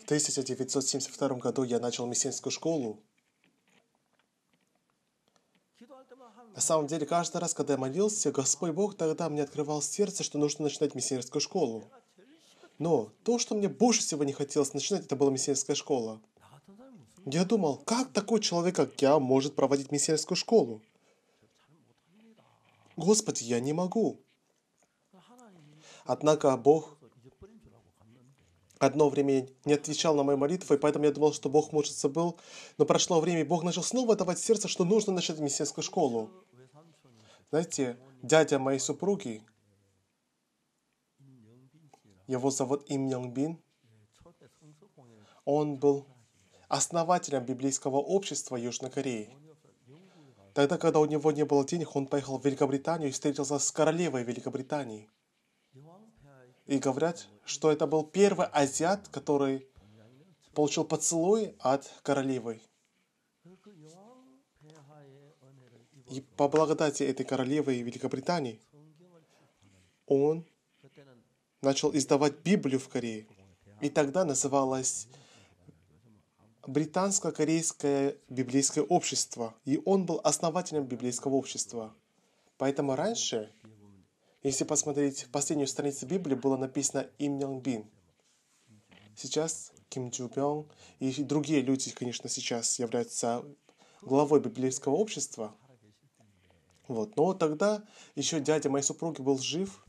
В 1972 году я начал мессианскую школу. На самом деле, каждый раз, когда я молился, Господь Бог тогда мне открывал сердце, что нужно начинать миссионерскую школу. Но то, что мне больше всего не хотелось начинать, это была миссионерская школа. Я думал, как такой человек, как я, может проводить миссионерскую школу? Господи, я не могу. Однако Бог Одно время не отвечал на мои молитвы, и поэтому я думал, что Бог, может, забыл. Но прошло время, и Бог начал снова давать сердце, что нужно начать миссионскую школу. Знаете, дядя моей супруги, его зовут Им Янгбин, он был основателем библейского общества Южной Кореи. Тогда, когда у него не было денег, он поехал в Великобританию и встретился с королевой Великобритании. И говорят, что это был первый азиат, который получил поцелуй от королевы. И по благодати этой королевы Великобритании он начал издавать Библию в Корее. И тогда называлось Британско-корейское библейское общество. И он был основателем библейского общества. Поэтому раньше если посмотреть в последнюю страницу Библии, было написано Им Нянг Бин. Сейчас Ким Чу Пёнг и другие люди, конечно, сейчас являются главой библейского общества. Вот. Но тогда еще дядя моей супруги был жив.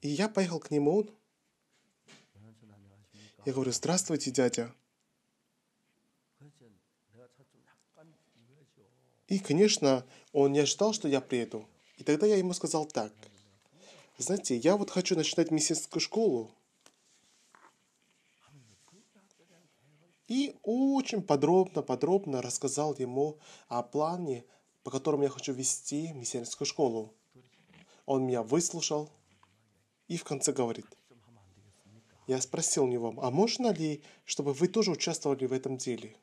И я поехал к нему. Я говорю, здравствуйте, дядя. И, конечно, он не ожидал, что я приеду. И тогда я ему сказал так. Знаете, я вот хочу начинать медицинскую школу. И очень подробно, подробно рассказал ему о плане, по которому я хочу вести миссионерскую школу. Он меня выслушал и в конце говорит, я спросил у него, а можно ли, чтобы вы тоже участвовали в этом деле?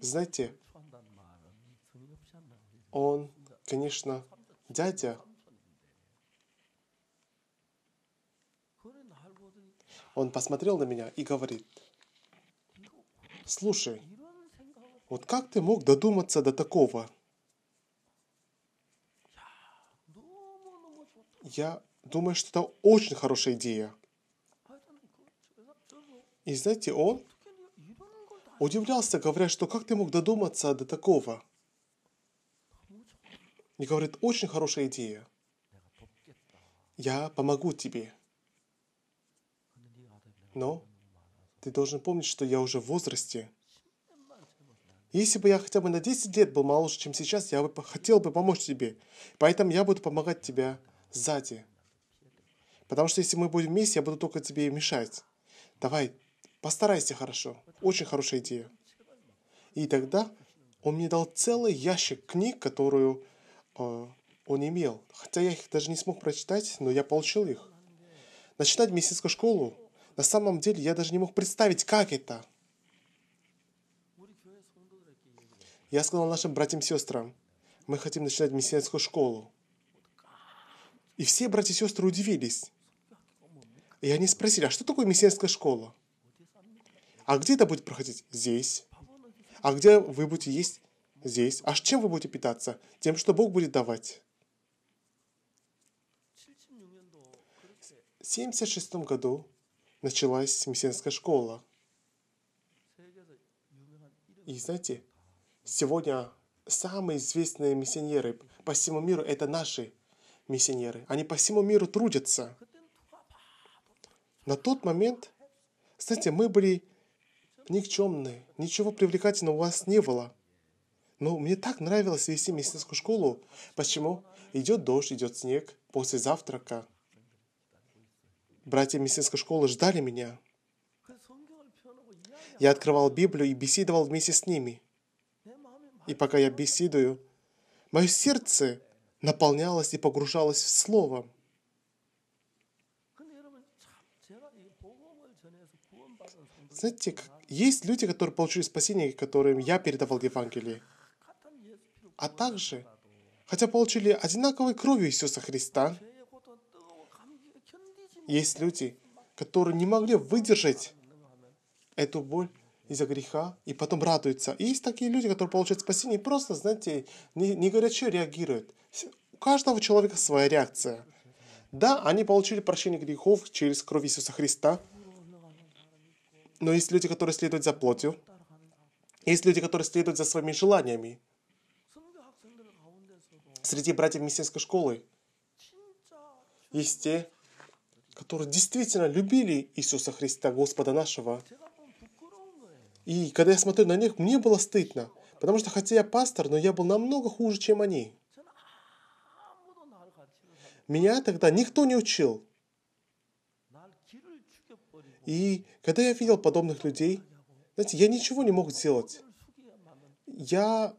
Знаете, он конечно, дядя, он посмотрел на меня и говорит, слушай, вот как ты мог додуматься до такого? Я думаю, что это очень хорошая идея. И знаете, он удивлялся, говоря, что как ты мог додуматься до такого? и говорит, очень хорошая идея. Я помогу тебе. Но ты должен помнить, что я уже в возрасте. Если бы я хотя бы на 10 лет был моложе, чем сейчас, я бы хотел бы помочь тебе. Поэтому я буду помогать тебе сзади. Потому что если мы будем вместе, я буду только тебе мешать. Давай, постарайся хорошо. Очень хорошая идея. И тогда он мне дал целый ящик книг, которую а, он имел. Хотя я их даже не смог прочитать, но я получил их. Начинать медицинскую школу, на самом деле я даже не мог представить, как это. Я сказал нашим братьям и сестрам, мы хотим начинать мессианскую школу. И все братья и сестры удивились. И они спросили, а что такое мессианская школа? А где это будет проходить? Здесь. А где вы будете есть? здесь. А чем вы будете питаться? Тем, что Бог будет давать. В 1976 году началась мессианская школа. И знаете, сегодня самые известные миссионеры по всему миру – это наши миссионеры. Они по всему миру трудятся. На тот момент, знаете, мы были никчемны, ничего привлекательного у вас не было – ну мне так нравилось вести медицинскую школу. Почему? Идет дождь, идет снег. После завтрака братья медицинской школы ждали меня. Я открывал Библию и беседовал вместе с ними. И пока я беседую, мое сердце наполнялось и погружалось в Слово. Знаете, есть люди, которые получили спасение, которым я передавал Евангелие а также, хотя получили одинаковой кровью Иисуса Христа, есть люди, которые не могли выдержать эту боль из-за греха и потом радуются. И есть такие люди, которые получают спасение и просто, знаете, не, не горячо реагируют. У каждого человека своя реакция. Да, они получили прощение грехов через кровь Иисуса Христа, но есть люди, которые следуют за плотью, есть люди, которые следуют за своими желаниями – среди братьев Мессийской школы есть те, которые действительно любили Иисуса Христа, Господа нашего. И когда я смотрю на них, мне было стыдно, потому что хотя я пастор, но я был намного хуже, чем они. Меня тогда никто не учил. И когда я видел подобных людей, знаете, я ничего не мог сделать. Я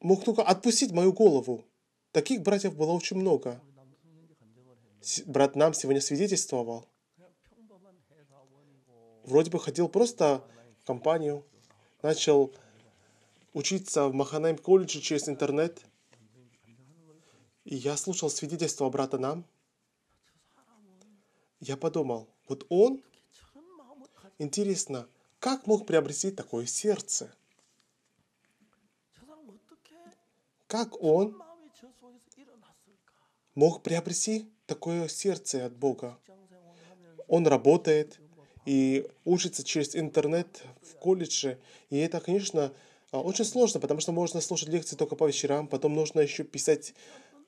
мог только отпустить мою голову. Таких братьев было очень много. Брат нам сегодня свидетельствовал. Вроде бы ходил просто в компанию, начал учиться в Маханайм колледже через интернет. И я слушал свидетельство брата нам. Я подумал, вот он, интересно, как мог приобрести такое сердце? Как он мог приобрести такое сердце от Бога. Он работает и учится через интернет в колледже. И это, конечно, а, очень сложно, потому что можно слушать лекции только по вечерам, потом нужно еще писать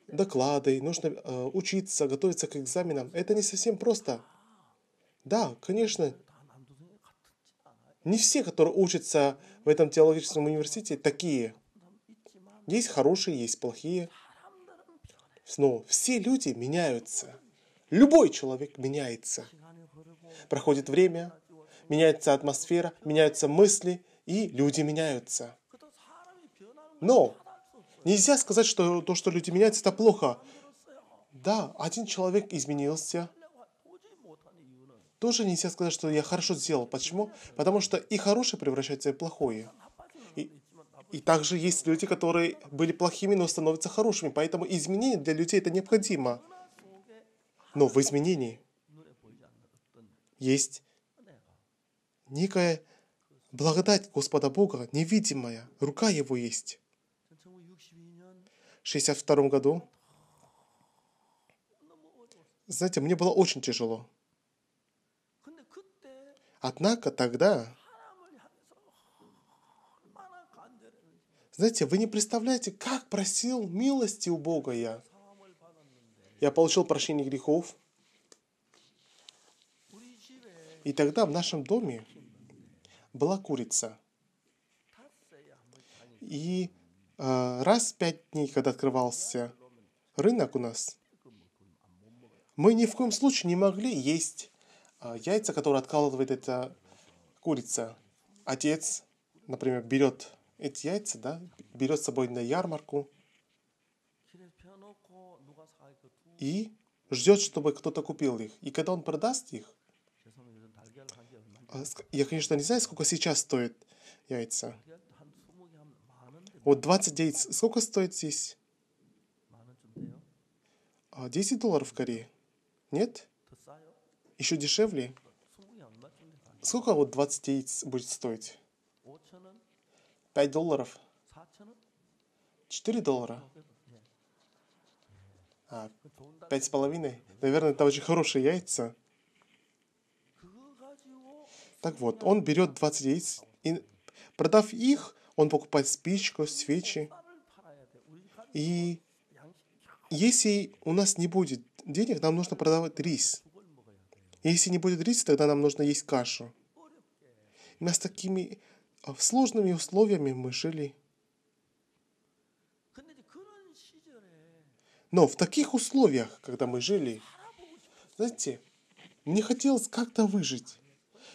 доклады, нужно а, учиться, готовиться к экзаменам. Это не совсем просто. Да, конечно. Не все, которые учатся в этом теологическом университете, такие. Есть хорошие, есть плохие. Но все люди меняются. Любой человек меняется. Проходит время, меняется атмосфера, меняются мысли, и люди меняются. Но нельзя сказать, что то, что люди меняются, это плохо. Да, один человек изменился. Тоже нельзя сказать, что я хорошо сделал. Почему? Потому что и хорошее превращается в плохое. И также есть люди, которые были плохими, но становятся хорошими. Поэтому изменение для людей это необходимо. Но в изменении есть некая благодать Господа Бога, невидимая, рука Его есть. В 1962 году, знаете, мне было очень тяжело. Однако тогда Знаете, вы не представляете, как просил милости у Бога я. Я получил прощение грехов. И тогда в нашем доме была курица. И э, раз в пять дней, когда открывался рынок у нас, мы ни в коем случае не могли есть э, яйца, которые откалывает эта курица. Отец, например, берет эти яйца, да, берет с собой на ярмарку ну, и ждет, чтобы кто-то купил их. И когда он продаст их, а, я, конечно, не знаю, сколько сейчас стоит яйца. Вот яиц, сколько стоит здесь? 10 а, долларов в Корее. Нет? Еще дешевле? Сколько вот 20 яиц будет стоить? 5 долларов. 4 доллара. А, половиной. Наверное, это очень хорошие яйца. Так вот, он берет 20 яиц, и продав их, он покупает спичку, свечи. И если у нас не будет денег, нам нужно продавать рис. Если не будет риса, тогда нам нужно есть кашу. У нас такими а, в сложными условиями мы жили. Но в таких условиях, когда мы жили, знаете, мне хотелось как-то выжить.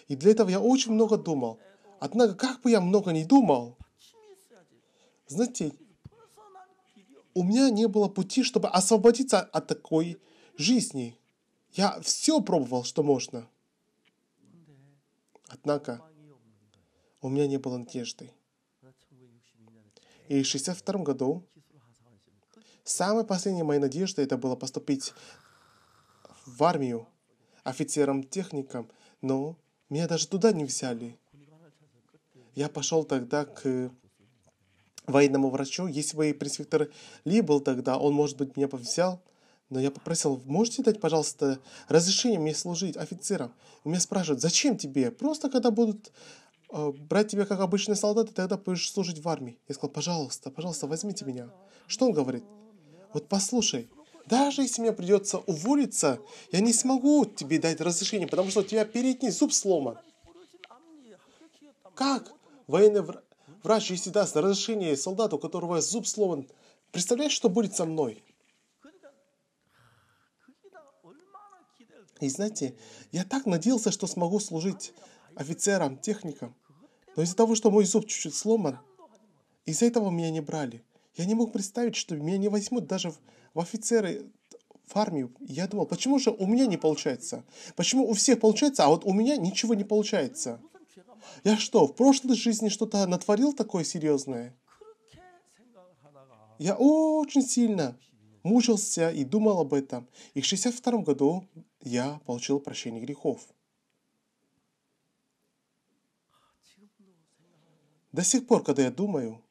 И для этого я очень много думал. Однако, как бы я много не думал, знаете, у меня не было пути, чтобы освободиться от такой жизни. Я все пробовал, что можно. Однако, у меня не было надежды. И в 1962 году самой последней моей надеждой это было поступить в армию офицером-техником, но меня даже туда не взяли. Я пошел тогда к военному врачу. Если бы пресвитер Ли был тогда, он, может быть, меня бы взял. Но я попросил, можете дать, пожалуйста, разрешение мне служить офицером? У меня спрашивают, зачем тебе? Просто когда будут «А, брать тебя как обычный солдат, и тогда будешь служить в армии. Я сказал, пожалуйста, пожалуйста, возьмите меня. Что он говорит? Вот послушай, даже если мне придется уволиться, я не смогу тебе дать разрешение, потому что у тебя передний зуб сломан. Как военный врач, если даст разрешение солдату, у которого зуб сломан, представляешь, что будет со мной? И знаете, я так надеялся, что смогу служить офицерам, техникам. Но из-за того, что мой зуб чуть-чуть сломан, из-за этого меня не брали. Я не мог представить, что меня не возьмут даже в, в офицеры в армию. Я думал, почему же у меня не получается? Почему у всех получается, а вот у меня ничего не получается? Я что, в прошлой жизни что-то натворил такое серьезное? Я очень сильно мучился и думал об этом. И в 62 году я получил прощение грехов. До сих пор, когда я думаю,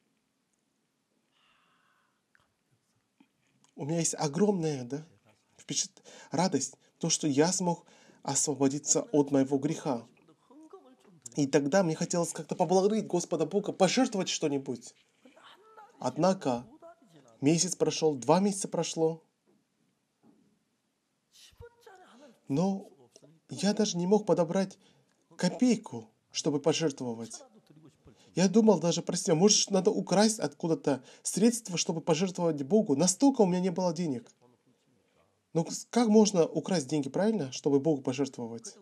у меня есть огромная да, впечат... радость, то, что я смог освободиться от моего греха. И тогда мне хотелось как-то поблагодарить Господа Бога, пожертвовать что-нибудь. Однако месяц прошел, два месяца прошло, но я даже не мог подобрать копейку, чтобы пожертвовать. Я думал даже про себя, может, надо украсть откуда-то средства, чтобы пожертвовать Богу. Настолько у меня не было денег. Но ну, как можно украсть деньги, правильно, чтобы Богу пожертвовать?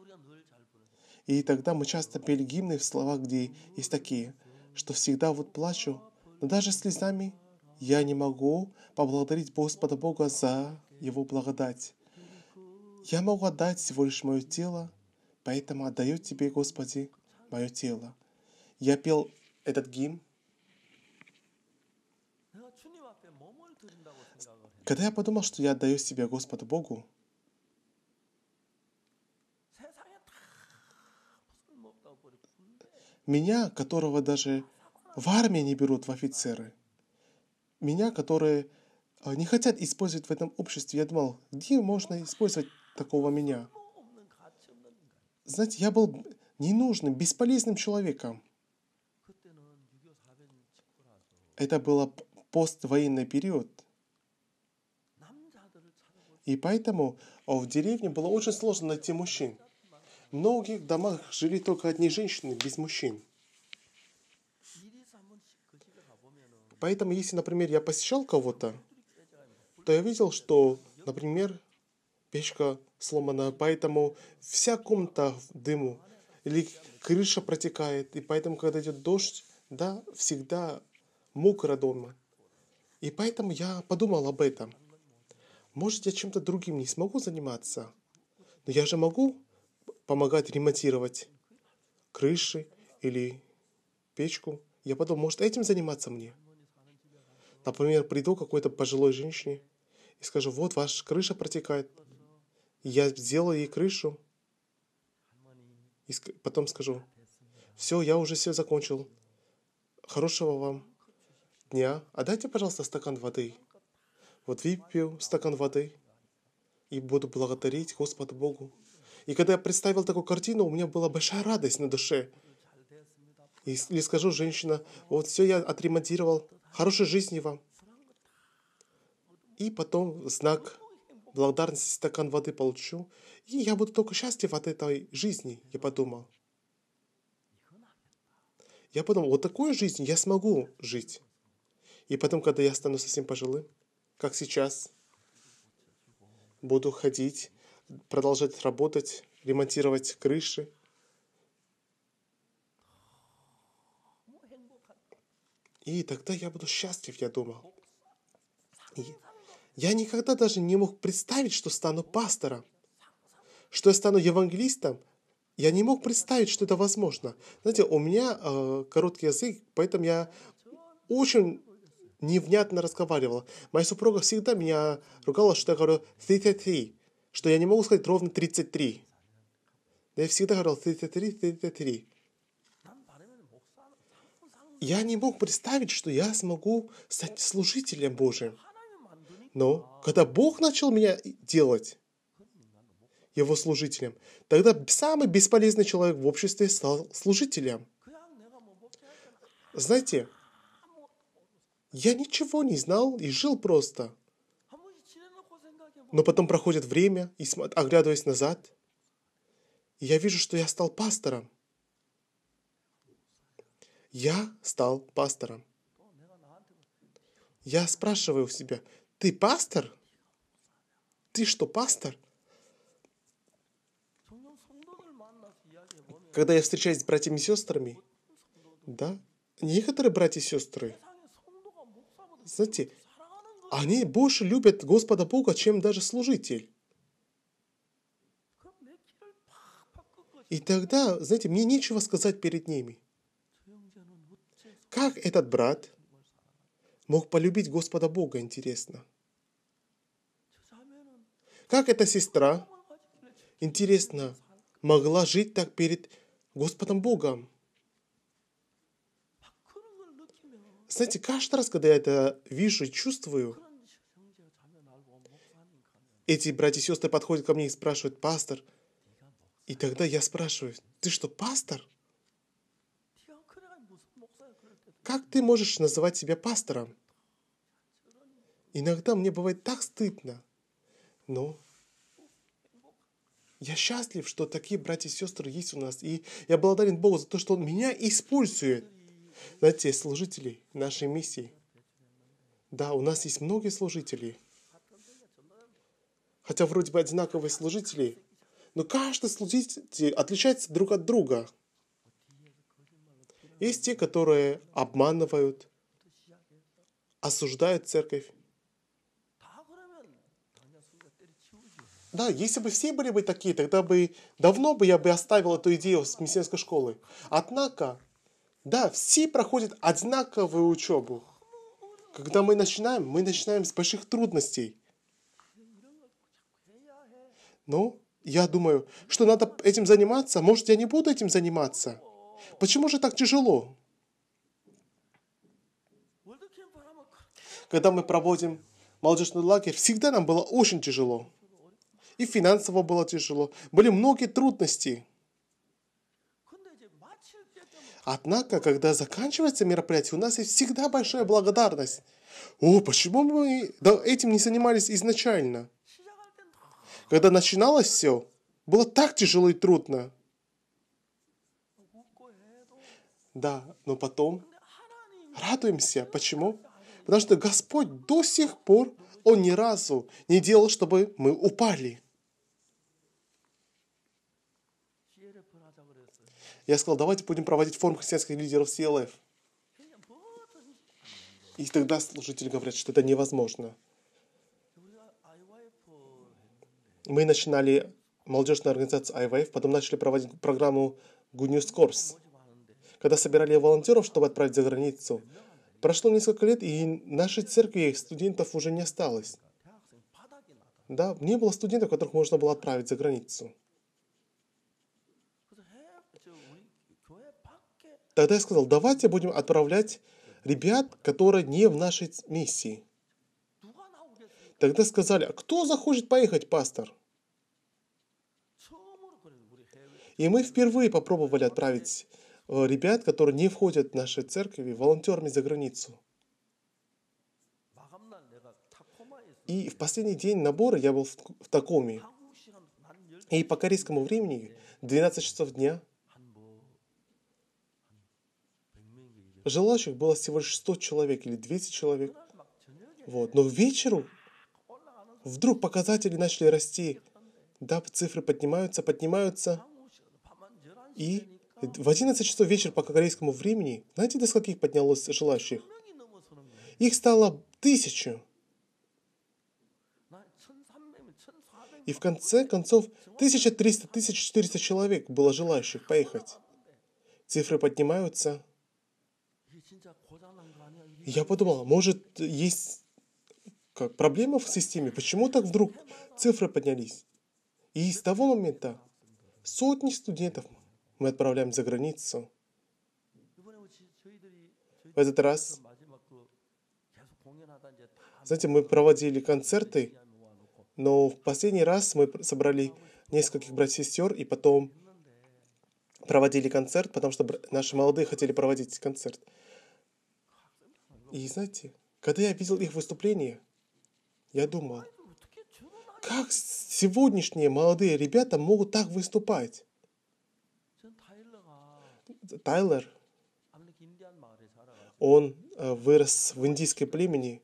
И тогда мы часто пели гимны в словах, где есть такие, что всегда вот плачу, но даже слезами я не могу поблагодарить Господа Бога за Его благодать. Я могу отдать всего лишь мое тело, поэтому отдаю Тебе, Господи, мое тело. Я пел этот гимн. Когда я подумал, что я отдаю себя Господу Богу, меня, которого даже в армии не берут в офицеры, меня, которые э, не хотят использовать в этом обществе, я думал, где можно использовать такого меня? Знаете, я был ненужным, бесполезным человеком. Это был поствоенный период. И поэтому в деревне было очень сложно найти мужчин. В многих домах жили только одни женщины, без мужчин. Поэтому, если, например, я посещал кого-то, то я видел, что, например, печка сломана, поэтому вся комната в дыму, или крыша протекает, и поэтому, когда идет дождь, да, всегда мокро дома. И поэтому я подумал об этом. Может, я чем-то другим не смогу заниматься, но я же могу помогать ремонтировать крыши или печку. Я подумал, может, этим заниматься мне? Например, приду к какой-то пожилой женщине и скажу, вот ваша крыша протекает. Я сделаю ей крышу. И потом скажу, все, я уже все закончил. Хорошего вам дня, а дайте, пожалуйста, стакан воды. Вот выпью стакан воды и буду благодарить Господу Богу. И когда я представил такую картину, у меня была большая радость на душе. И, или скажу, женщина, вот все я отремонтировал, хорошей жизни вам. И потом знак благодарности стакан воды получу, и я буду только счастлив от этой жизни, я подумал. Я подумал, вот такую жизнь я смогу жить. И потом, когда я стану совсем пожилым, как сейчас, буду ходить, продолжать работать, ремонтировать крыши. И тогда я буду счастлив, я думал. И я никогда даже не мог представить, что стану пастором, что я стану евангелистом. Я не мог представить, что это возможно. Знаете, у меня э, короткий язык, поэтому я очень невнятно разговаривала. Моя супруга всегда меня ругала, что я говорю 33, что я не могу сказать ровно 33. Я всегда говорил 33, 33. Я не мог представить, что я смогу стать служителем Божиим. Но когда Бог начал меня делать его служителем, тогда самый бесполезный человек в обществе стал служителем. Знаете, я ничего не знал и жил просто. А Но потом проходит время, и оглядываясь назад, я вижу, что я стал пастором. Я стал пастором. Я спрашиваю у себя, ты пастор? Ты что, пастор? Когда я встречаюсь с братьями и сестрами, да, некоторые братья и сестры – знаете, они больше любят Господа Бога, чем даже служитель. И тогда, знаете, мне нечего сказать перед ними. Как этот брат мог полюбить Господа Бога, интересно? Как эта сестра, интересно, могла жить так перед Господом Богом? Знаете, каждый раз, когда я это вижу и чувствую, эти братья и сестры подходят ко мне и спрашивают, пастор. И тогда я спрашиваю, ты что, пастор? Как ты можешь называть себя пастором? Иногда мне бывает так стыдно. Но я счастлив, что такие братья и сестры есть у нас. И я благодарен Богу за то, что Он меня использует знаете, служителей нашей миссии. Да, у нас есть многие служители. Хотя вроде бы одинаковые служители, но каждый служитель отличается друг от друга. Есть те, которые обманывают, осуждают церковь. Да, если бы все были бы такие, тогда бы давно бы я бы оставил эту идею с миссионской школы. Однако, да, все проходят одинаковую учебу. Когда мы начинаем, мы начинаем с больших трудностей. Ну, я думаю, что надо этим заниматься. Может, я не буду этим заниматься? Почему же так тяжело? Когда мы проводим молодежный лагерь, всегда нам было очень тяжело. И финансово было тяжело. Были многие трудности. Однако, когда заканчивается мероприятие, у нас есть всегда большая благодарность. О, почему мы этим не занимались изначально? Когда начиналось все, было так тяжело и трудно. Да, но потом радуемся. Почему? Потому что Господь до сих пор, Он ни разу не делал, чтобы мы упали. Я сказал, давайте будем проводить форум христианских лидеров СЛФ. И тогда служители говорят, что это невозможно. Мы начинали молодежную организацию iWave, потом начали проводить программу Good News Course, когда собирали волонтеров, чтобы отправить за границу. Прошло несколько лет, и нашей церкви студентов уже не осталось. Да, не было студентов, которых можно было отправить за границу. Тогда я сказал, давайте будем отправлять ребят, которые не в нашей миссии. Тогда сказали, а кто захочет поехать, пастор? И мы впервые попробовали отправить э, ребят, которые не входят в наши церкви, волонтерами за границу. И в последний день набора я был в, в Такоме. И по корейскому времени 12 часов дня Желающих было всего лишь 100 человек или 200 человек. Вот. Но к вечеру вдруг показатели начали расти. Да, цифры поднимаются, поднимаются. И в 11 часов вечера по корейскому времени, знаете, до скольких поднялось желающих? Их стало тысячу. И в конце концов 1300-1400 человек было желающих поехать. Цифры поднимаются. Я подумал, может, есть как, проблема в системе? Почему так вдруг цифры поднялись? И с того момента сотни студентов мы отправляем за границу. В этот раз, знаете, мы проводили концерты, но в последний раз мы собрали нескольких братьев и сестер, и потом проводили концерт, потому что наши молодые хотели проводить концерт. И знаете, когда я видел их выступление, я думал, как сегодняшние молодые ребята могут так выступать? Тайлер, он э, вырос в индийской племени,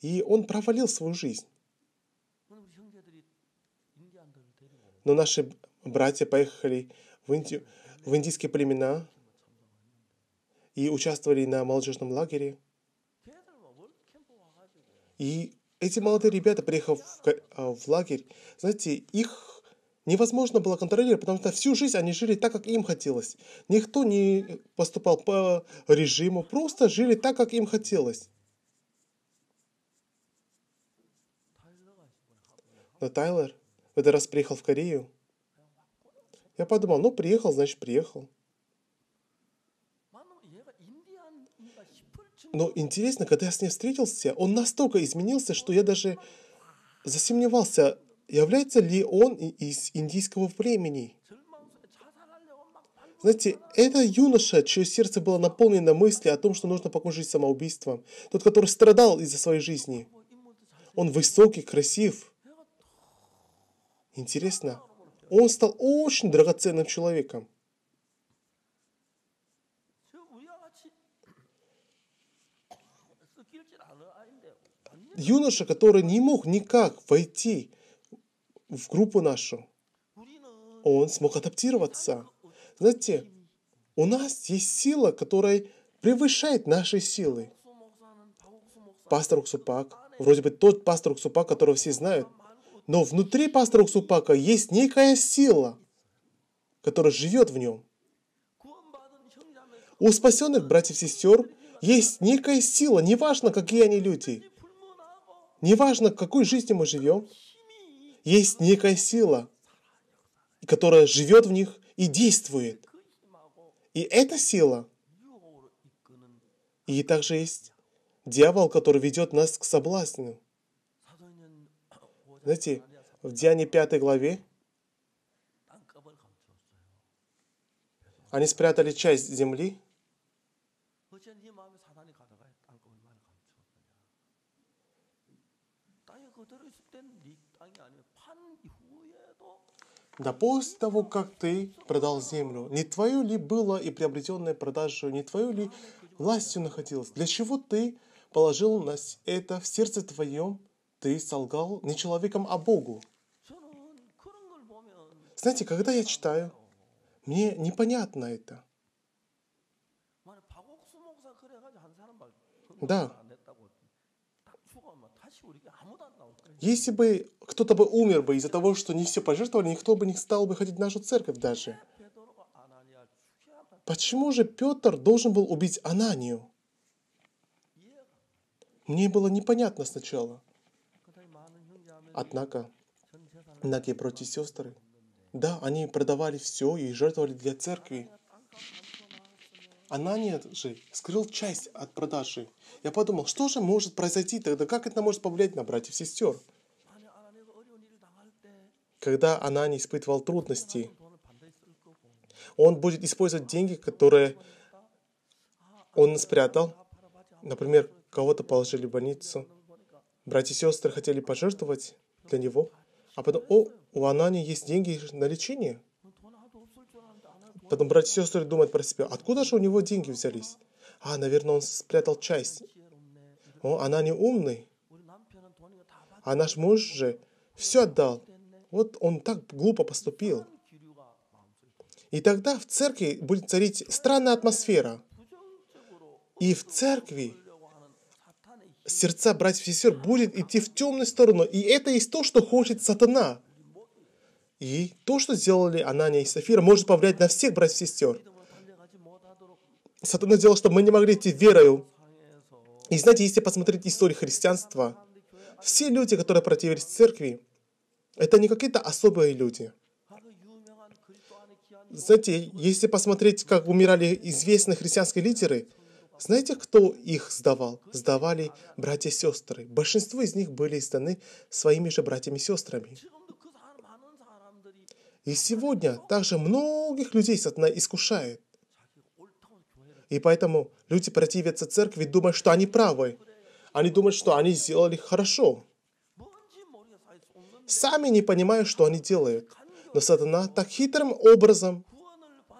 и он провалил свою жизнь. Но наши братья поехали в, Инди... в индийские племена и участвовали на молодежном лагере – и эти молодые ребята, приехав в, а, в лагерь, знаете, их невозможно было контролировать, потому что всю жизнь они жили так, как им хотелось. Никто не поступал по режиму, просто жили так, как им хотелось. Но Тайлер в этот раз приехал в Корею. Я подумал, ну приехал, значит приехал. Но интересно, когда я с ним встретился, он настолько изменился, что я даже засомневался, является ли он из индийского времени. Знаете, это юноша, чье сердце было наполнено мыслью о том, что нужно покончить самоубийством. Тот, который страдал из-за своей жизни. Он высокий, красив. Интересно, он стал очень драгоценным человеком. юноша, который не мог никак войти в группу нашу, он смог адаптироваться. Знаете, у нас есть сила, которая превышает наши силы. Пастор Уксупак, вроде бы тот пастор Уксупак, которого все знают, но внутри пастора Уксупака есть некая сила, которая живет в нем. У спасенных братьев и сестер есть некая сила, неважно, какие они люди – неважно, какой жизнью мы живем, есть некая сила, которая живет в них и действует. И эта сила, и также есть дьявол, который ведет нас к соблазну. Знаете, в Диане 5 главе они спрятали часть земли, Да после того, как ты продал землю, не твое ли было и приобретенное продажу, не твое ли властью находилось? Для чего ты положил нас это в сердце твоем? Ты солгал не человеком, а Богу. Знаете, когда я читаю, мне непонятно это. А да, Если бы кто-то бы умер бы из-за того, что не все пожертвовали, никто бы не стал бы ходить в нашу церковь даже. Почему же Петр должен был убить Ананию? Мне было непонятно сначала. Однако, многие братья и сестры, да, они продавали все и жертвовали для церкви. Анания же скрыл часть от продажи. Я подумал, что же может произойти тогда, как это может повлиять на братьев и сестер? Когда Анания испытывал трудности, он будет использовать деньги, которые он спрятал. Например, кого-то положили в больницу. Братья и сестры хотели пожертвовать для него. А потом, о, у Анани есть деньги на лечение. Потом братья и сестры думают про себя, откуда же у него деньги взялись? А, наверное, он спрятал часть. О, а она не умный. А наш муж же все отдал. Вот он так глупо поступил. И тогда в церкви будет царить странная атмосфера. И в церкви сердца братьев и сестер будет идти в темную сторону. И это есть то, что хочет сатана. И то, что сделали Анания и Сафира, может повлиять на всех братьев и сестер. Сатана сделал, чтобы мы не могли идти верою. И знаете, если посмотреть историю христианства, все люди, которые противились церкви, это не какие-то особые люди. Знаете, если посмотреть, как умирали известные христианские лидеры, знаете, кто их сдавал? Сдавали братья и сестры. Большинство из них были изданы своими же братьями и сестрами. И сегодня также многих людей сатана искушает. И поэтому люди противятся церкви, думая, что они правы. Они думают, что они сделали хорошо. Сами не понимая, что они делают. Но сатана так хитрым образом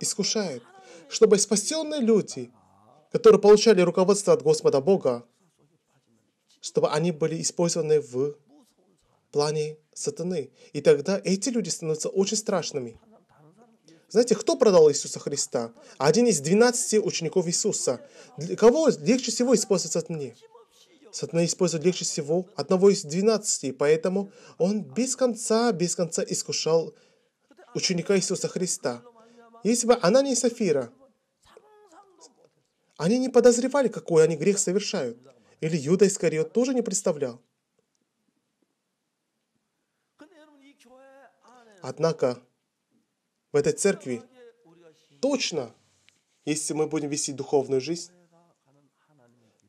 искушает, чтобы спасенные люди, которые получали руководство от Господа Бога, чтобы они были использованы в плане сатаны. И тогда эти люди становятся очень страшными. Знаете, кто продал Иисуса Христа? Один из 12 учеников Иисуса. Для кого легче всего использовать сатане? Сатана использует легче всего одного из 12, поэтому он без конца, без конца искушал ученика Иисуса Христа. Если бы Анания и Сафира, они не подозревали, какой они грех совершают. Или Юда Искариот тоже не представлял. Однако в этой церкви точно, если мы будем вести духовную жизнь,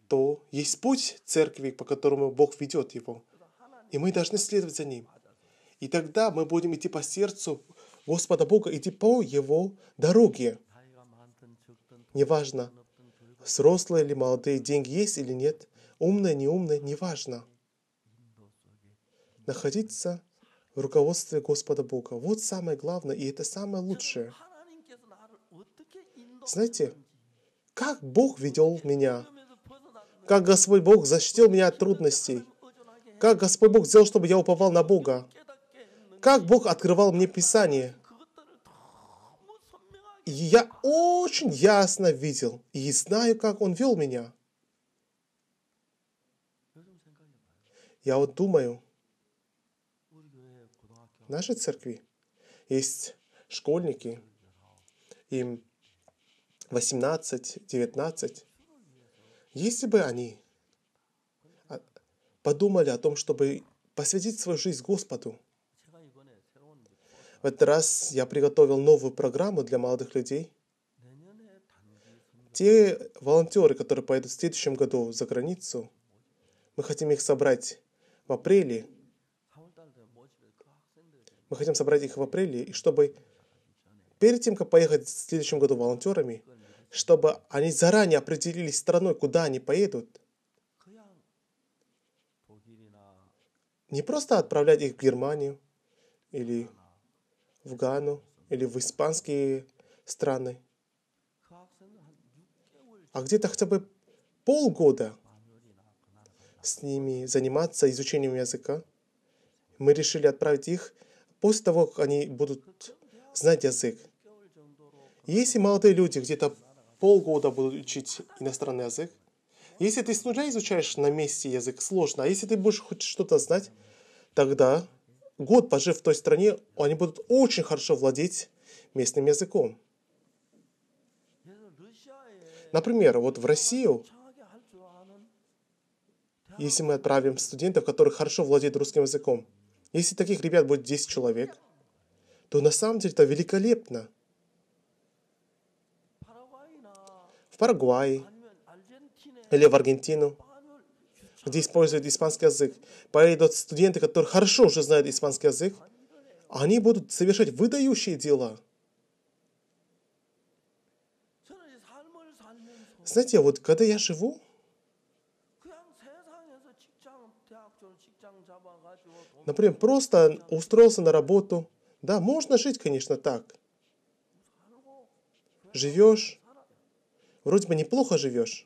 то есть путь церкви, по которому Бог ведет его. И мы должны следовать за ним. И тогда мы будем идти по сердцу Господа Бога, идти по Его дороге. Неважно, взрослые или молодые, деньги есть или нет, умные, неумные, неважно. Находиться руководстве Господа Бога. Вот самое главное, и это самое лучшее. Знаете, как Бог ведел меня, как Господь Бог защитил меня от трудностей, как Господь Бог сделал, чтобы я уповал на Бога, как Бог открывал мне Писание. И я очень ясно видел и знаю, как Он вел меня. Я вот думаю, нашей церкви есть школьники, им 18-19. Если бы они а, подумали о том, чтобы посвятить свою жизнь Господу, в этот раз я приготовил новую программу для молодых людей. Те волонтеры, которые поедут в следующем году за границу, мы хотим их собрать в апреле – мы хотим собрать их в апреле, и чтобы перед тем, как поехать в следующем году волонтерами, чтобы они заранее определились страной, куда они поедут. Не просто отправлять их в Германию, или в Гану, или в испанские страны, а где-то хотя бы полгода с ними заниматься изучением языка. Мы решили отправить их после того, как они будут знать язык. Если молодые люди где-то полгода будут учить иностранный язык, если ты с нуля изучаешь на месте язык, сложно. А если ты будешь хоть что-то знать, тогда год пожив в той стране, они будут очень хорошо владеть местным языком. Например, вот в Россию, если мы отправим студентов, которые хорошо владеют русским языком, если таких ребят будет 10 человек, то на самом деле это великолепно. В Парагвае или в Аргентину, где используют испанский язык, поедут студенты, которые хорошо уже знают испанский язык, они будут совершать выдающие дела. Знаете, вот когда я живу, Например, просто устроился на работу. Да, можно жить, конечно, так. Живешь, вроде бы неплохо живешь.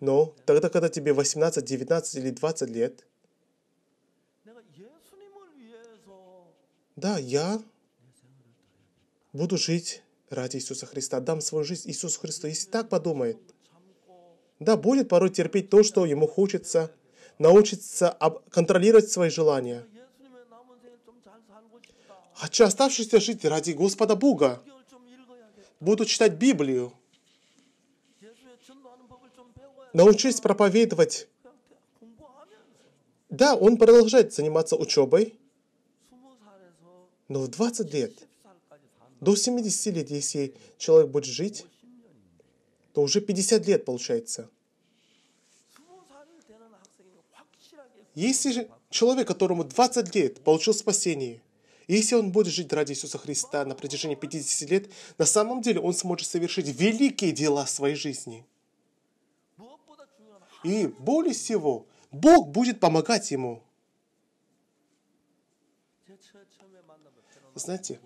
Но тогда, когда тебе 18, 19 или 20 лет, да, я буду жить ради Иисуса Христа, отдам свою жизнь Иисусу Христу, если так подумает. Да, будет порой терпеть то, что ему хочется, научится контролировать свои желания. Хочу оставшихся жить ради Господа Бога. Буду читать Библию. Научусь проповедовать. Да, он продолжает заниматься учебой. Но в 20 лет, до 70 лет, если человек будет жить, то уже 50 лет получается – Если человек, которому 20 лет, получил спасение, если он будет жить ради Иисуса Христа на протяжении 50 лет, на самом деле он сможет совершить великие дела в своей жизни. И более всего, Бог будет помогать ему. Знаете,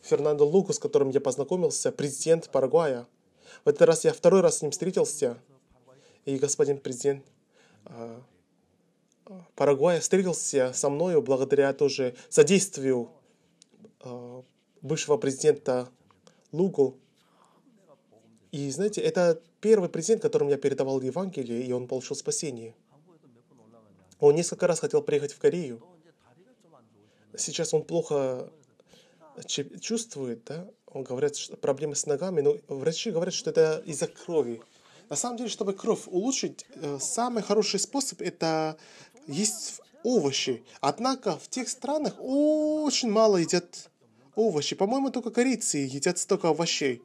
Фернандо Луку, с которым я познакомился, президент Парагвая. В этот раз я второй раз с ним встретился. И господин президент а, Парагвая встретился со мною благодаря тоже содействию э, бывшего президента Лугу. И знаете, это первый президент, которому я передавал Евангелие, и он получил спасение. Он несколько раз хотел приехать в Корею. Сейчас он плохо чувствует, да? Он говорит, что проблемы с ногами, но врачи говорят, что это из-за крови. На самом деле, чтобы кровь улучшить, э, самый хороший способ – это есть овощи. Однако в тех странах очень мало едят овощи. По-моему, только корейцы едят столько овощей.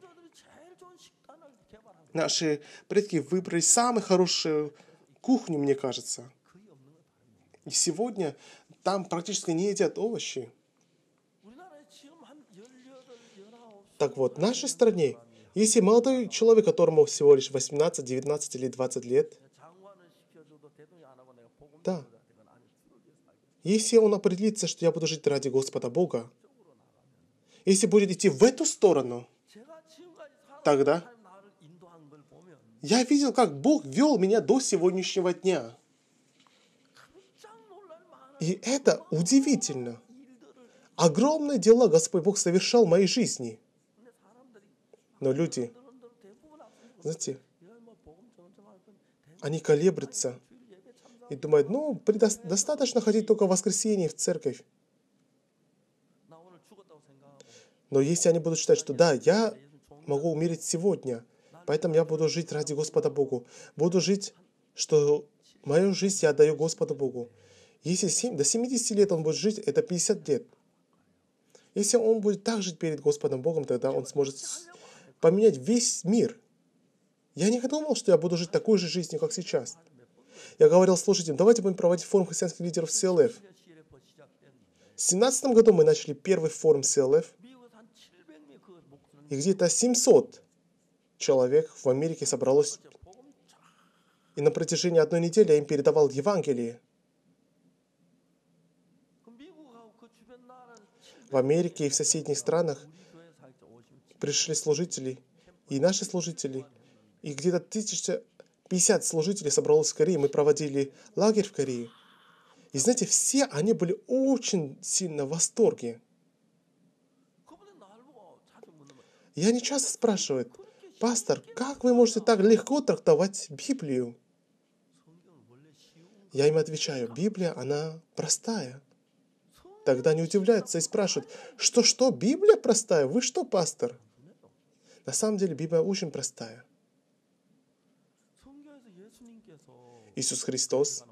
Наши предки выбрали самую хорошую кухню, мне кажется. И сегодня там практически не едят овощи. Так вот, в нашей стране, если молодой человек, которому всего лишь 18, 19 или 20 лет, никогда. Если он определится, что я буду жить ради Господа Бога, если будет идти в эту сторону, тогда я видел, как Бог вел меня до сегодняшнего дня. И это удивительно. Огромные дела Господь Бог совершал в моей жизни. Но люди, знаете, они колеблются и думает, ну, достаточно ходить только в воскресенье в церковь. Но если они будут считать, что да, я могу умереть сегодня, поэтому я буду жить ради Господа Богу. Буду жить, что мою жизнь я отдаю Господу Богу. Если 7, до 70 лет он будет жить, это 50 лет. Если он будет так жить перед Господом Богом, тогда он сможет поменять весь мир. Я не думал, что я буду жить такой же жизнью, как сейчас. Я говорил слушателям, давайте будем проводить форум христианских лидеров CLF. В 2017 году мы начали первый форум CLF. И где-то 700 человек в Америке собралось. И на протяжении одной недели я им передавал Евангелие. В Америке и в соседних странах пришли служители, и наши служители, и где-то тысяча 50 служителей собралось в Корее, мы проводили лагерь в Корее. И знаете, все они были очень сильно в восторге. И они часто спрашивают, пастор, как вы можете так легко трактовать Библию? Я им отвечаю, Библия, она простая. Тогда они удивляются и спрашивают, что-что, Библия простая? Вы что, пастор? На самом деле Библия очень простая. Иисус Христос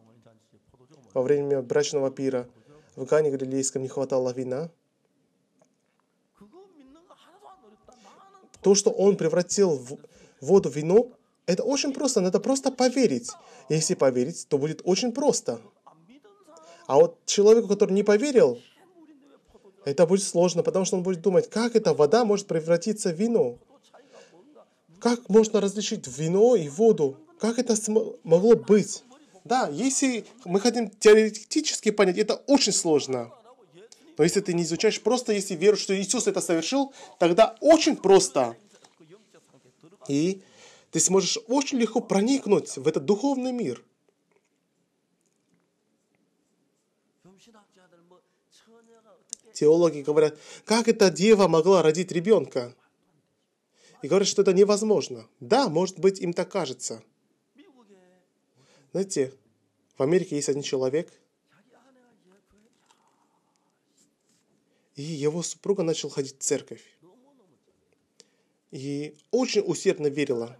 во время брачного пира в Гане Галилейском не хватало вина. То, что он превратил в воду в вино, это очень просто, надо просто поверить. Если поверить, то будет очень просто. А вот человеку, который не поверил, это будет сложно, потому что он будет думать, как эта вода может превратиться в вино. Как можно различить вино и воду? Как это могло быть? Да, если мы хотим теоретически понять, это очень сложно. Но если ты не изучаешь, просто если веришь, что Иисус это совершил, тогда очень просто. И ты сможешь очень легко проникнуть в этот духовный мир. Теологи говорят, как эта дева могла родить ребенка? И говорят, что это невозможно. Да, может быть, им так кажется – знаете, в Америке есть один человек, и его супруга начала ходить в церковь. И очень усердно верила.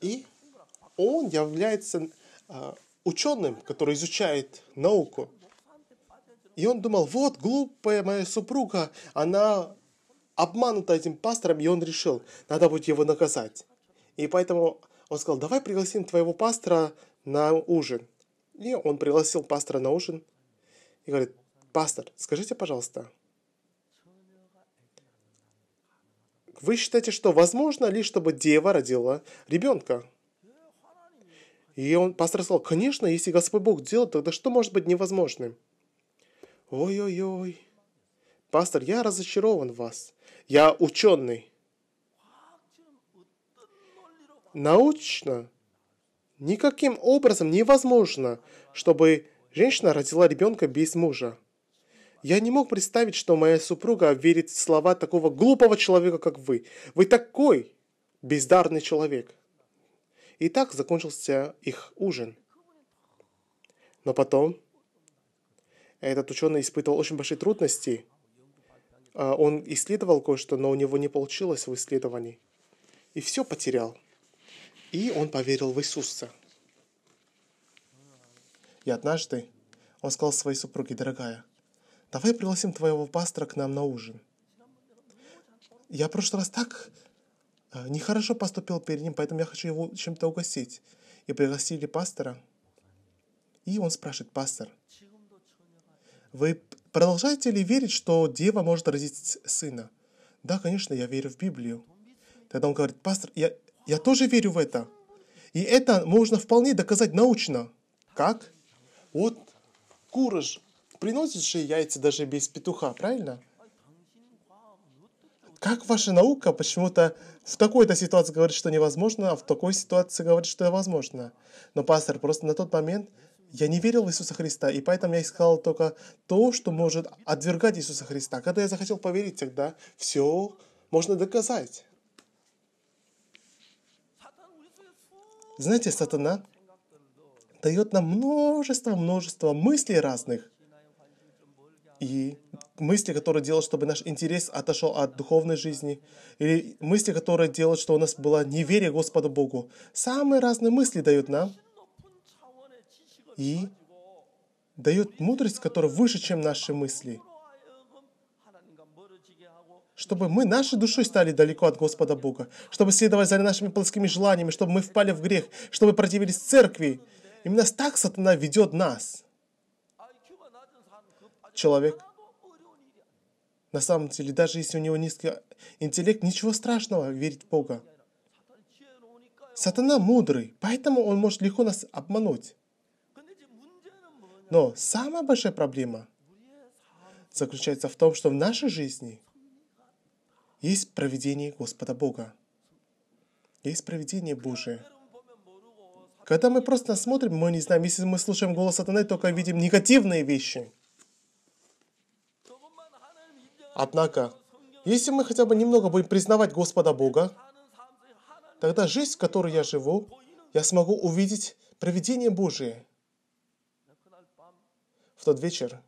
И он является а, ученым, который изучает науку. И он думал, вот глупая моя супруга, она обманута этим пастором, и он решил, надо будет его наказать. И поэтому он сказал, давай пригласим твоего пастора на ужин. И он пригласил пастора на ужин и говорит, пастор, скажите, пожалуйста, вы считаете, что возможно ли, чтобы дева родила ребенка? И он, пастор сказал, конечно, если Господь Бог делает, тогда что может быть невозможным? Ой-ой-ой. Пастор, я разочарован в вас. Я ученый. Научно никаким образом невозможно, чтобы женщина родила ребенка без мужа. Я не мог представить, что моя супруга верит в слова такого глупого человека, как вы. Вы такой бездарный человек. И так закончился их ужин. Но потом этот ученый испытывал очень большие трудности. А он исследовал кое-что, но у него не получилось в исследовании. И все потерял. И он поверил в Иисуса. И однажды он сказал своей супруге, дорогая, давай пригласим твоего пастора к нам на ужин. Я в прошлый раз так э, нехорошо поступил перед ним, поэтому я хочу его чем-то угостить. И пригласили пастора. И он спрашивает, пастор, вы продолжаете ли верить, что дева может родить сына? Да, конечно, я верю в Библию. Тогда он говорит, пастор, я, я тоже верю в это. И это можно вполне доказать научно. Как? Вот кура приносит же яйца даже без петуха, правильно? Как ваша наука почему-то в такой-то ситуации говорит, что невозможно, а в такой ситуации говорит, что возможно? Но, пастор, просто на тот момент я не верил в Иисуса Христа, и поэтому я искал только то, что может отвергать Иисуса Христа. Когда я захотел поверить, тогда все можно доказать. Знаете, сатана дает нам множество-множество мыслей разных. И мысли, которые делают, чтобы наш интерес отошел от духовной жизни. Или мысли, которые делают, что у нас была неверие Господу Богу. Самые разные мысли дает нам. И дает мудрость, которая выше, чем наши мысли чтобы мы нашей душой стали далеко от Господа Бога, чтобы следовать за нашими плотскими желаниями, чтобы мы впали в грех, чтобы противились церкви. Именно так сатана ведет нас. Человек, на самом деле, даже если у него низкий интеллект, ничего страшного верить в Бога. Сатана мудрый, поэтому он может легко нас обмануть. Но самая большая проблема заключается в том, что в нашей жизни – есть проведение Господа Бога. Есть проведение Божие. Когда мы просто смотрим, мы не знаем, если мы слушаем голос сатаны, только видим негативные вещи. Однако, если мы хотя бы немного будем признавать Господа Бога, тогда жизнь, в которой я живу, я смогу увидеть проведение Божие. В тот вечер,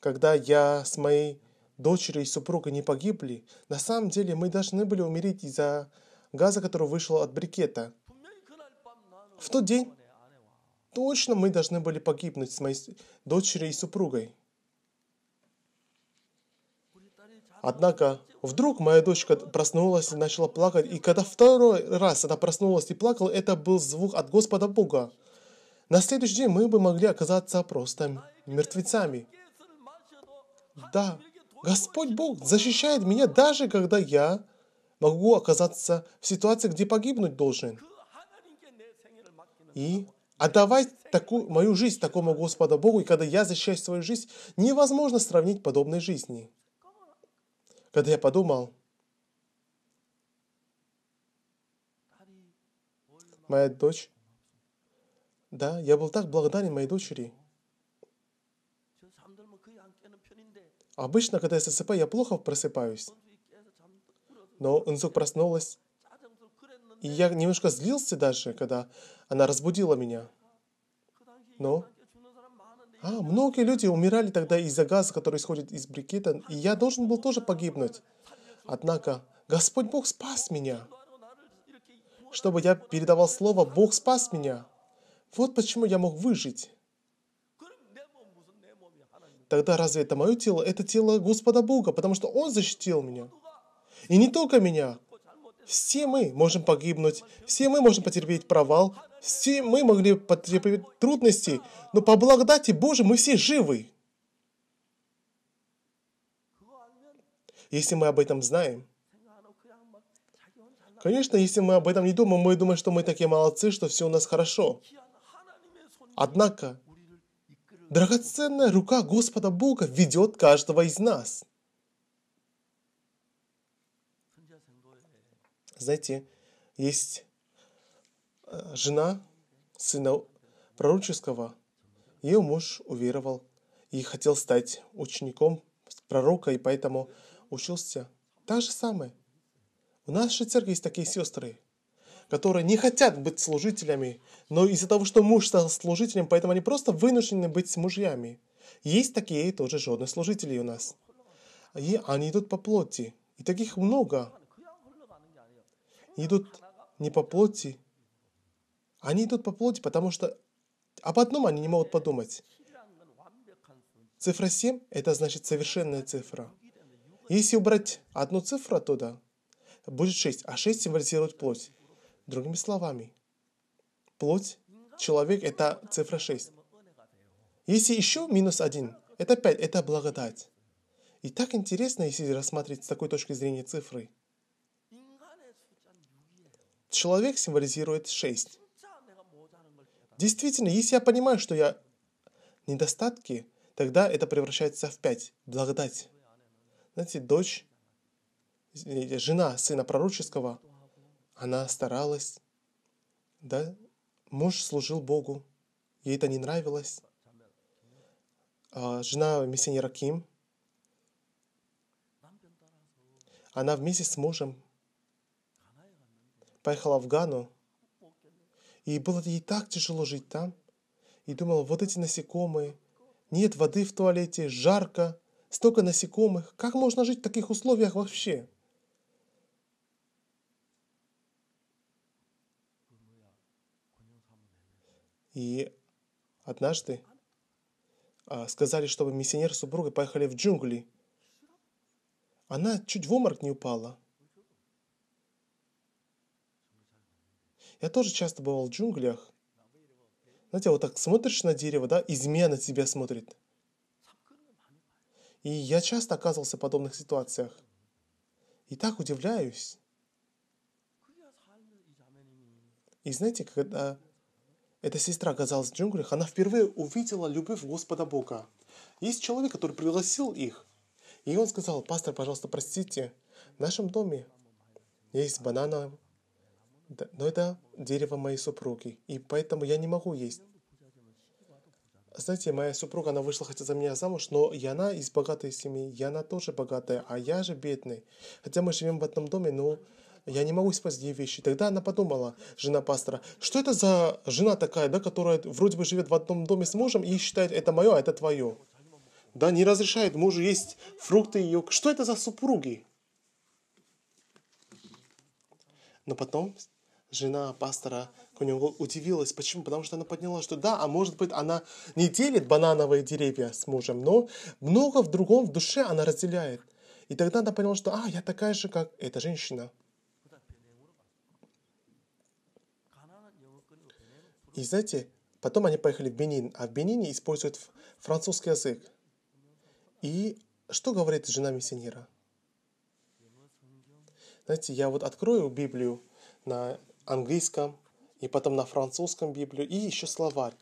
когда я с моей дочери и супруга не погибли, на самом деле мы должны были умереть из-за газа, который вышел от брикета. В тот день точно мы должны были погибнуть с моей дочерью и супругой. Однако, вдруг моя дочка проснулась и начала плакать, и когда второй раз она проснулась и плакала, это был звук от Господа Бога. На следующий день мы бы могли оказаться просто мертвецами. Да, Господь Бог защищает меня даже когда я могу оказаться в ситуации, где погибнуть должен. И отдавать такую, мою жизнь такому Господу Богу, и когда я защищаю свою жизнь, невозможно сравнить подобной жизни. Когда я подумал, моя дочь, да, я был так благодарен моей дочери – Обычно, когда я засыпаю, я плохо просыпаюсь. Но Инзук проснулась, и я немножко злился даже, когда она разбудила меня. Но... А, многие люди умирали тогда из-за газа, который исходит из брикета, и я должен был тоже погибнуть. Однако, Господь Бог спас меня. Чтобы я передавал слово, Бог спас меня. Вот почему я мог выжить. Тогда разве это мое тело? Это тело Господа Бога, потому что Он защитил меня. И не только меня. Все мы можем погибнуть, все мы можем потерпеть провал, все мы могли потерпеть трудности, но по благодати Боже мы все живы. Если мы об этом знаем, Конечно, если мы об этом не думаем, мы думаем, что мы такие молодцы, что все у нас хорошо. Однако, Драгоценная рука Господа Бога ведет каждого из нас. Знаете, есть э, жена сына пророческого. Ее муж уверовал и хотел стать учеником пророка, и поэтому учился. Та же самое. У нашей церкви есть такие сестры которые не хотят быть служителями, но из-за того, что муж стал служителем, поэтому они просто вынуждены быть мужьями. Есть такие тоже жены-служители у нас. И они идут по плоти. И таких много. Идут не по плоти. Они идут по плоти, потому что об одном они не могут подумать. Цифра 7 – это значит совершенная цифра. Если убрать одну цифру оттуда, будет 6, а 6 символизирует плоть. Другими словами, плоть, человек – это цифра 6. Если еще минус 1, это 5, это благодать. И так интересно, если рассматривать с такой точки зрения цифры. Человек символизирует 6. Действительно, если я понимаю, что я недостатки, тогда это превращается в 5, благодать. Знаете, дочь, жена сына пророческого – она старалась. Да, муж служил Богу. Ей это не нравилось. А, жена миссионера Ким, она вместе с мужем поехала в Гану. И было ей так тяжело жить там. И думала, вот эти насекомые, нет воды в туалете, жарко, столько насекомых. Как можно жить в таких условиях вообще? И однажды а, сказали, чтобы миссионер с супругой поехали в джунгли. Она чуть в обморок не упала. Я тоже часто бывал в джунглях. Знаете, вот так смотришь на дерево, да, и змея на тебя смотрит. И я часто оказывался в подобных ситуациях. И так удивляюсь. И знаете, когда эта сестра оказалась в джунглях, она впервые увидела любовь Господа Бога. Есть человек, который пригласил их. И он сказал, пастор, пожалуйста, простите, в нашем доме есть банана, но это дерево моей супруги, и поэтому я не могу есть. Знаете, моя супруга, она вышла хотя за меня замуж, но и она из богатой семьи, и она тоже богатая, а я же бедный. Хотя мы живем в одном доме, но я не могу спасти ей вещи. Тогда она подумала, жена пастора, что это за жена такая, да, которая вроде бы живет в одном доме с мужем и считает, это мое, а это твое. Да, не разрешает мужу есть фрукты ее. Что это за супруги? Но потом жена пастора Кунюнгол удивилась. Почему? Потому что она подняла, что да, а может быть она не делит банановые деревья с мужем, но много в другом, в душе она разделяет. И тогда она поняла, что а, я такая же, как эта женщина. И знаете, потом они поехали в Бенин, а в Бенине используют французский язык. И что говорит жена миссионера? Знаете, я вот открою Библию на английском, и потом на французском Библию, и еще словарь.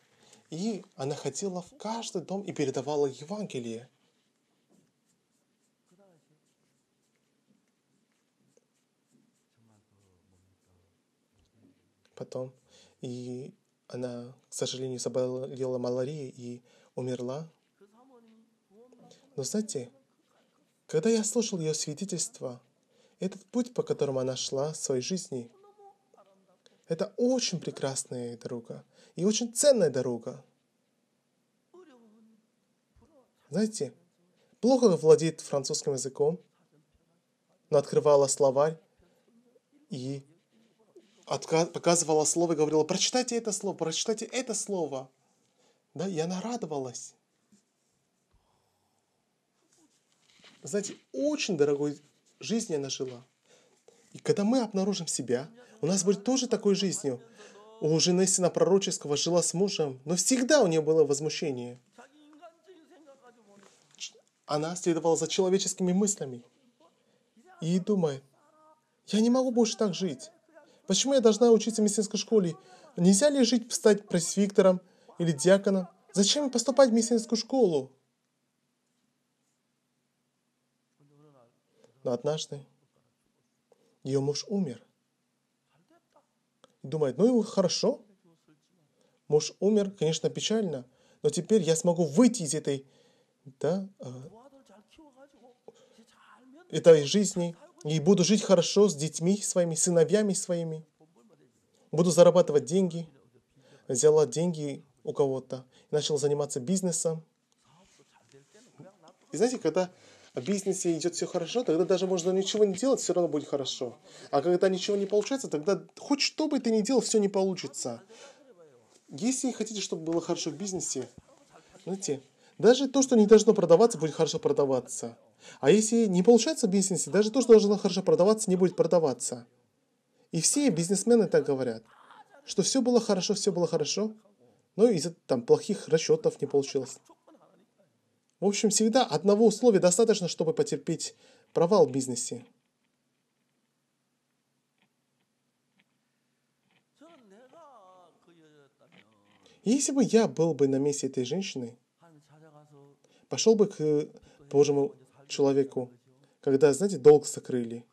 И она ходила в каждый дом и передавала Евангелие. Потом. И она, к сожалению, заболела малярией и умерла. Но знаете, когда я слушал ее свидетельство, этот путь, по которому она шла в своей жизни, это очень прекрасная дорога и очень ценная дорога. Знаете, плохо владеет французским языком, но открывала словарь и отка- показывала слово и говорила, прочитайте это слово, прочитайте это слово. Да, и она радовалась. Знаете, очень дорогой жизнью она жила. И когда мы обнаружим себя, у нас будет тоже такой жизнью. У жены сына пророческого жила с мужем, но всегда у нее было возмущение. Она следовала за человеческими мыслями и думает, я не могу больше так жить. Почему я должна учиться в медицинской школе? Нельзя ли жить, стать пресвиктором или диаконом? Зачем поступать в медицинскую школу? Но однажды ее муж умер. думает, ну его хорошо. Муж умер, конечно, печально, но теперь я смогу выйти из этой да, э, этой жизни. И буду жить хорошо с детьми своими, сыновьями своими. Буду зарабатывать деньги. Взяла деньги у кого-то. И начала заниматься бизнесом. И знаете, когда в бизнесе идет все хорошо, тогда даже можно ничего не делать, все равно будет хорошо. А когда ничего не получается, тогда хоть что бы ты ни делал, все не получится. Если хотите, чтобы было хорошо в бизнесе, знаете, даже то, что не должно продаваться, будет хорошо продаваться. А если не получается в бизнесе, даже то, что должно хорошо продаваться, не будет продаваться. И все бизнесмены так говорят, что все было хорошо, все было хорошо, но из-за там плохих расчетов не получилось. В общем, всегда одного условия достаточно, чтобы потерпеть провал в бизнесе. Если бы я был бы на месте этой женщины, пошел бы к э, Божьему человеку, когда, знаете, долг сокрыли.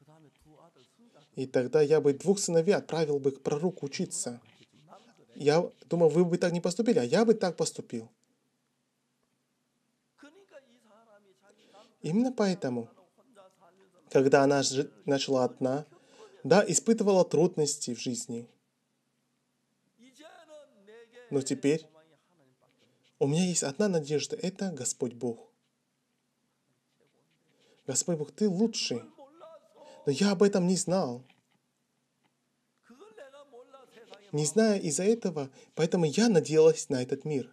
И тогда я бы двух сыновей отправил бы к пророку учиться. Я думаю, вы бы так не поступили, а я бы так поступил. Именно поэтому, когда она начала одна, да, испытывала трудности в жизни. Но теперь у меня есть одна надежда, это Господь Бог. Господь Бог, Ты лучший. Но я об этом не знал. Не зная из-за этого, поэтому я надеялась на этот мир.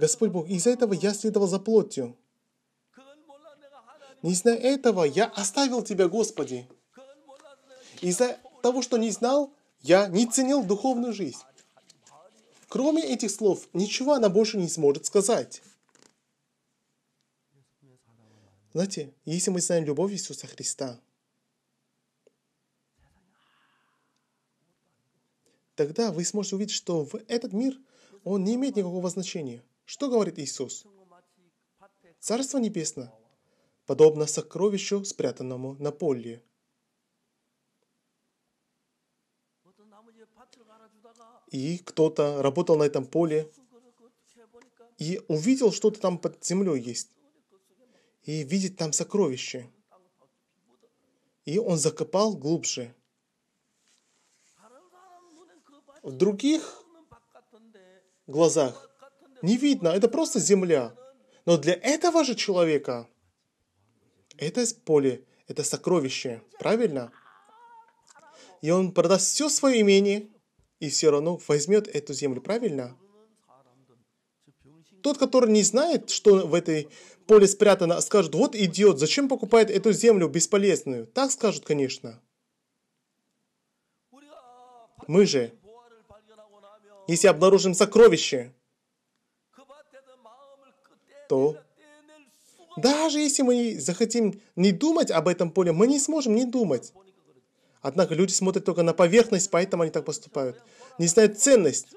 Господь Бог, из-за этого я следовал за плотью. Не зная этого, я оставил Тебя, Господи. Из-за того, что не знал, я не ценил духовную жизнь. Кроме этих слов, ничего она больше не сможет сказать. Знаете, если мы знаем любовь Иисуса Христа, тогда вы сможете увидеть, что в этот мир он не имеет никакого значения. Что говорит Иисус? Царство Небесное подобно сокровищу, спрятанному на поле. И кто-то работал на этом поле и увидел, что-то там под землей есть и видеть там сокровище. И он закопал глубже. В других глазах не видно, это просто земля. Но для этого же человека это поле, это сокровище, правильно? И он продаст все свое имение и все равно возьмет эту землю, правильно? Тот, который не знает, что в этой поле спрятано, а скажут, вот идиот, зачем покупает эту землю бесполезную? Так скажут, конечно. Мы же, если обнаружим сокровище, то даже если мы захотим не думать об этом поле, мы не сможем не думать. Однако люди смотрят только на поверхность, поэтому они так поступают. Не знают ценность.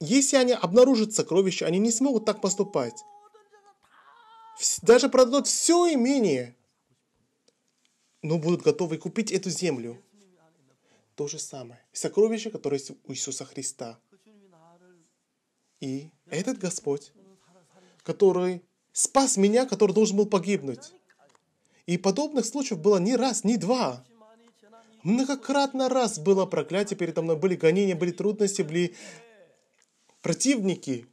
Если они обнаружат сокровища, они не смогут так поступать. Даже продадут все имение, но будут готовы купить эту землю. То же самое. Сокровища, которые у Иисуса Христа. И этот Господь, который спас меня, который должен был погибнуть. И подобных случаев было не раз, не два. Многократно раз было проклятие передо мной, были гонения, были трудности, были противники,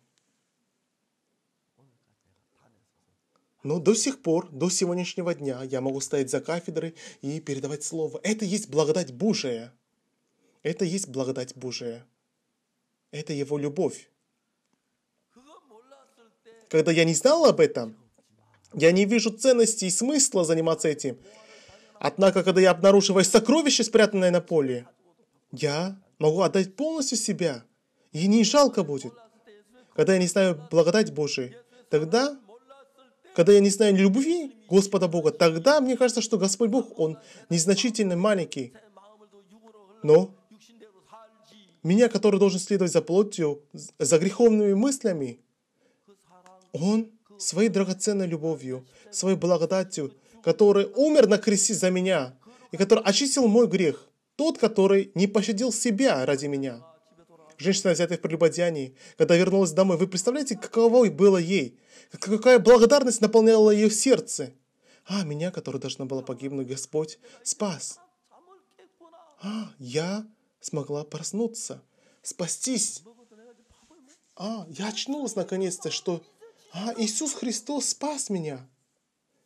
но до сих пор, до сегодняшнего дня, я могу стоять за кафедры и передавать слово. Это есть благодать Божия. Это есть благодать Божия. Это его любовь. Когда я не знал об этом, я не вижу ценности и смысла заниматься этим. Однако, когда я обнаруживаю сокровище, спрятанное на поле, я могу отдать полностью себя – и не жалко будет. Когда я не знаю благодать Божией, тогда, когда я не знаю любви Господа Бога, тогда мне кажется, что Господь Бог, Он незначительный, маленький. Но меня, который должен следовать за плотью, за греховными мыслями, Он своей драгоценной любовью, своей благодатью, который умер на кресте за меня и который очистил мой грех, тот, который не пощадил себя ради меня женщина, взятая в прелюбодеянии. Когда вернулась домой, вы представляете, каково было ей? Какая благодарность наполняла ее сердце? А, меня, которая должна была погибнуть, Господь спас. А, я смогла проснуться, спастись. А, я очнулась наконец-то, что а, Иисус Христос спас меня.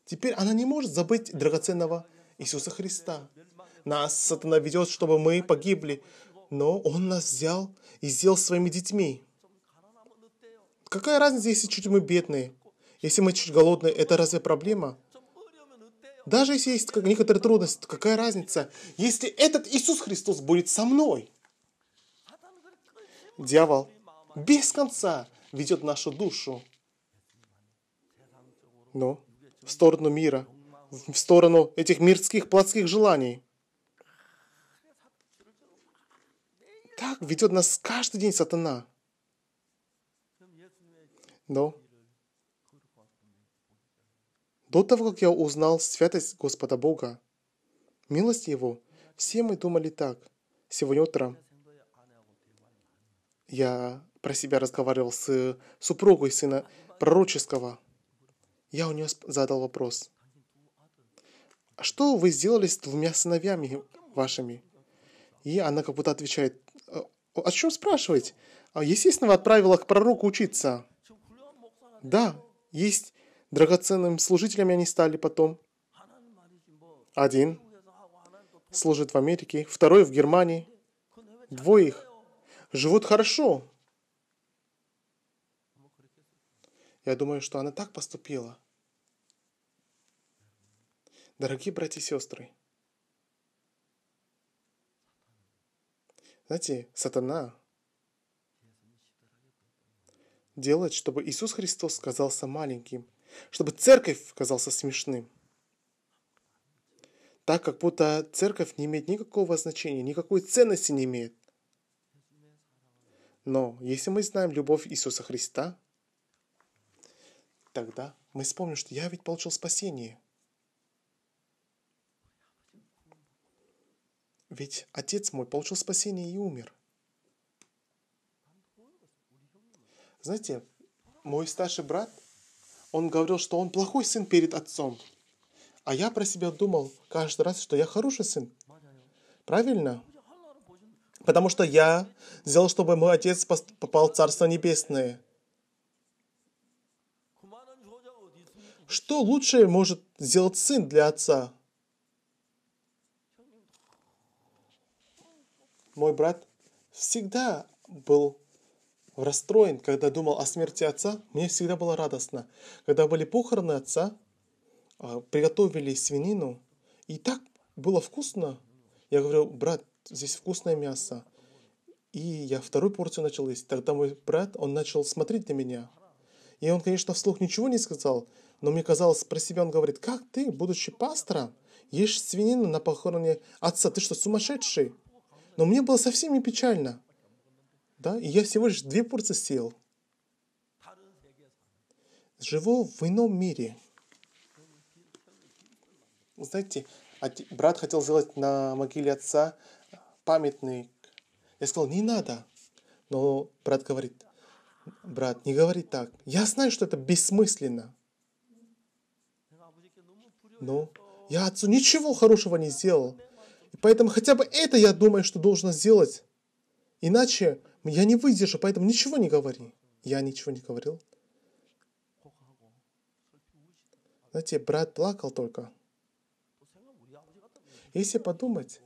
Теперь она не может забыть драгоценного Иисуса Христа. Нас сатана ведет, чтобы мы погибли, но он нас взял и сделал своими детьми. Какая разница, если чуть мы бедные? Если мы чуть голодные, это разве проблема? Даже если есть некоторые трудности, то какая разница, если этот Иисус Христос будет со мной? Дьявол без конца ведет нашу душу. Но в сторону мира, в сторону этих мирских плотских желаний – Так ведет нас каждый день сатана. Но до того, как я узнал святость Господа Бога, милость Его, все мы думали так. Сегодня утром я про себя разговаривал с супругой сына пророческого. Я у нее задал вопрос. Что вы сделали с двумя сыновьями вашими? И она как будто отвечает, о чем спрашивать? А, естественно, отправила к пророку учиться. Да, есть драгоценным служителями они стали потом. Один служит в Америке, второй в Германии. Двоих живут хорошо. Я думаю, что она так поступила. Дорогие братья и сестры, Знаете, сатана делает, чтобы Иисус Христос казался маленьким, чтобы церковь казался смешным. Так, как будто церковь не имеет никакого значения, никакой ценности не имеет. Но если мы знаем любовь Иисуса Христа, тогда мы вспомним, что я ведь получил спасение – Ведь отец мой получил спасение и умер. Знаете, мой старший брат, он говорил, что он плохой сын перед отцом. А я про себя думал каждый раз, что я хороший сын. Правильно? Потому что я сделал, чтобы мой отец попал в Царство Небесное. Что лучшее может сделать сын для отца? мой брат всегда был расстроен, когда думал о смерти отца. Мне всегда было радостно. Когда были похороны отца, а, приготовили свинину, и так было вкусно. Я говорю, брат, здесь вкусное мясо. И я вторую порцию начал есть. Тогда мой брат, он начал смотреть на меня. И он, конечно, вслух ничего не сказал, но мне казалось, про себя он говорит, как ты, будучи пастором, ешь свинину на похороне отца, ты что, сумасшедший? Но мне было совсем не печально. Да? И я всего лишь две порции съел. Живу в ином мире. Знаете, брат хотел сделать на могиле отца памятный. Я сказал, не надо. Но брат говорит, брат, не говори так. Я знаю, что это бессмысленно. Но я отцу ничего хорошего не сделал. И Поэтому хотя бы это, я думаю, что должна сделать. Иначе я не выдержу, поэтому ничего не говори. Я ничего не говорил. Знаете, брат плакал только. Если подумать,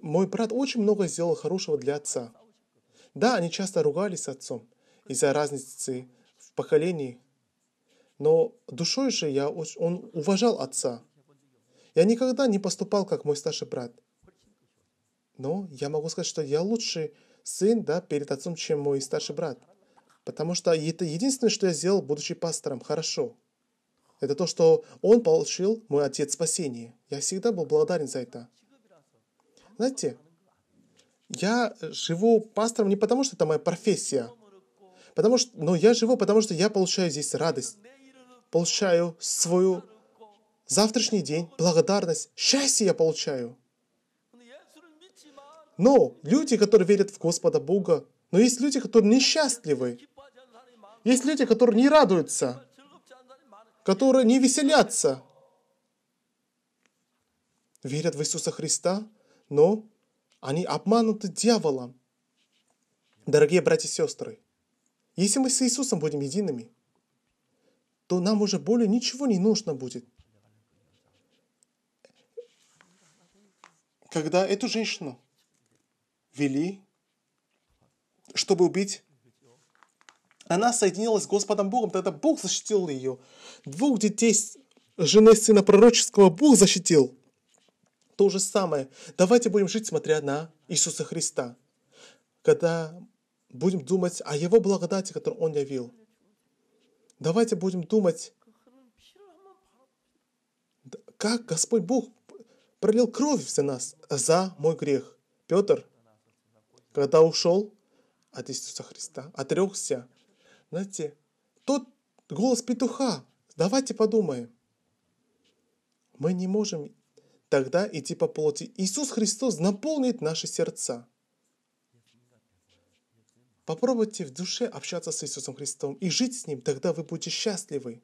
мой брат очень много сделал хорошего для отца. Да, они часто ругались с отцом из-за разницы в поколении, но душой же я, он уважал отца. Я никогда не поступал, как мой старший брат. Но я могу сказать, что я лучший сын да, перед отцом, чем мой старший брат. Потому что это единственное, что я сделал, будучи пастором, хорошо. Это то, что он получил, мой отец, спасение. Я всегда был благодарен за это. Знаете, я живу пастором не потому, что это моя профессия, потому что, но я живу, потому что я получаю здесь радость, получаю свою завтрашний день, благодарность, счастье я получаю. Но люди, которые верят в Господа Бога, но есть люди, которые несчастливы. Есть люди, которые не радуются, которые не веселятся. Верят в Иисуса Христа, но они обмануты дьяволом. Дорогие братья и сестры, если мы с Иисусом будем едиными, то нам уже более ничего не нужно будет. когда эту женщину вели, чтобы убить, она соединилась с Господом Богом, тогда Бог защитил ее. Двух детей жены сына пророческого Бог защитил. То же самое. Давайте будем жить, смотря на Иисуса Христа. Когда будем думать о Его благодати, которую Он явил. Давайте будем думать, как Господь Бог пролил кровь за нас, за мой грех. Петр, когда ушел от Иисуса Христа, отрекся, знаете, тот голос петуха, давайте подумаем. Мы не можем тогда идти по плоти. Иисус Христос наполнит наши сердца. Попробуйте в душе общаться с Иисусом Христом и жить с Ним, тогда вы будете счастливы.